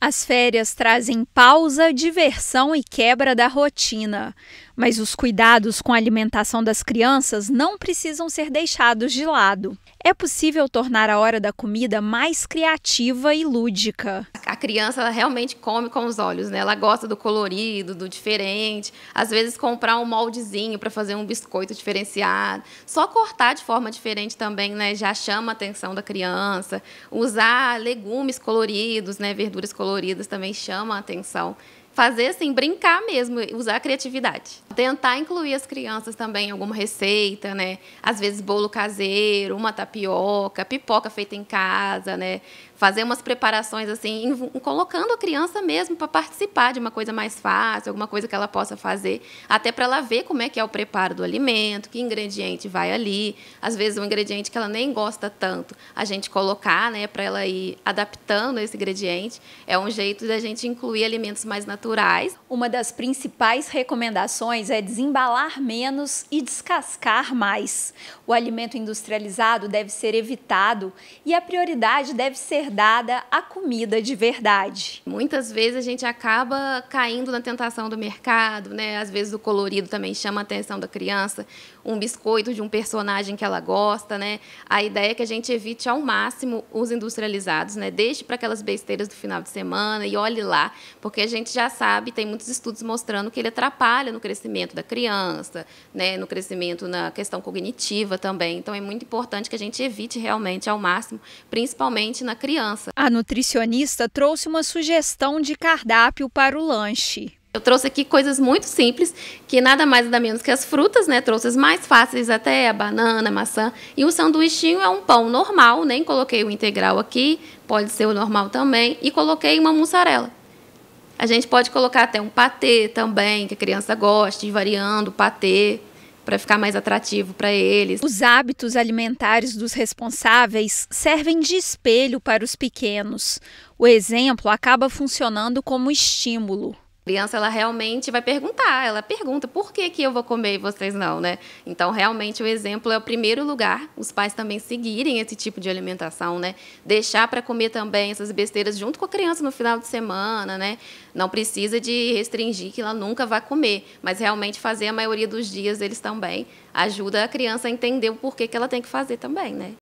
As férias trazem pausa, diversão e quebra da rotina, mas os cuidados com a alimentação das crianças não precisam ser deixados de lado. É possível tornar a hora da comida mais criativa e lúdica. A criança realmente come com os olhos, né? Ela gosta do colorido, do diferente. Às vezes comprar um moldezinho para fazer um biscoito diferenciado, só cortar de forma diferente também, né? Já chama a atenção da criança. Usar legumes coloridos, né? Verduras coloridas coloridas também chama a atenção fazer assim, brincar mesmo, usar a criatividade. Tentar incluir as crianças também em alguma receita, né? Às vezes bolo caseiro, uma tapioca, pipoca feita em casa, né? Fazer umas preparações assim, colocando a criança mesmo para participar de uma coisa mais fácil, alguma coisa que ela possa fazer, até para ela ver como é que é o preparo do alimento, que ingrediente vai ali. Às vezes um ingrediente que ela nem gosta tanto, a gente colocar, né, para ela ir adaptando esse ingrediente. É um jeito da gente incluir alimentos mais naturais naturais. Uma das principais recomendações é desembalar menos e descascar mais. O alimento industrializado deve ser evitado e a prioridade deve ser dada à comida de verdade. Muitas vezes a gente acaba caindo na tentação do mercado, né? Às vezes o colorido também chama a atenção da criança, um biscoito de um personagem que ela gosta, né? A ideia é que a gente evite ao máximo os industrializados, né? Deixe para aquelas besteiras do final de semana e olhe lá, porque a gente já sabe, tem muitos estudos mostrando que ele atrapalha no crescimento da criança, né, no crescimento na questão cognitiva também. Então é muito importante que a gente evite realmente ao máximo, principalmente na criança. A nutricionista trouxe uma sugestão de cardápio para o lanche. Eu trouxe aqui coisas muito simples, que nada mais nada menos que as frutas, né? Trouxe as mais fáceis até, a banana, a maçã. E o sanduichinho é um pão normal, nem né? coloquei o integral aqui, pode ser o normal também. E coloquei uma mussarela. A gente pode colocar até um patê também, que a criança goste, variando o patê para ficar mais atrativo para eles. Os hábitos alimentares dos responsáveis servem de espelho para os pequenos. O exemplo acaba funcionando como estímulo criança ela realmente vai perguntar, ela pergunta por que, que eu vou comer e vocês não, né? Então realmente o exemplo é o primeiro lugar, os pais também seguirem esse tipo de alimentação, né? Deixar para comer também essas besteiras junto com a criança no final de semana, né? Não precisa de restringir que ela nunca vai comer, mas realmente fazer a maioria dos dias eles também ajuda a criança a entender o porquê que ela tem que fazer também, né?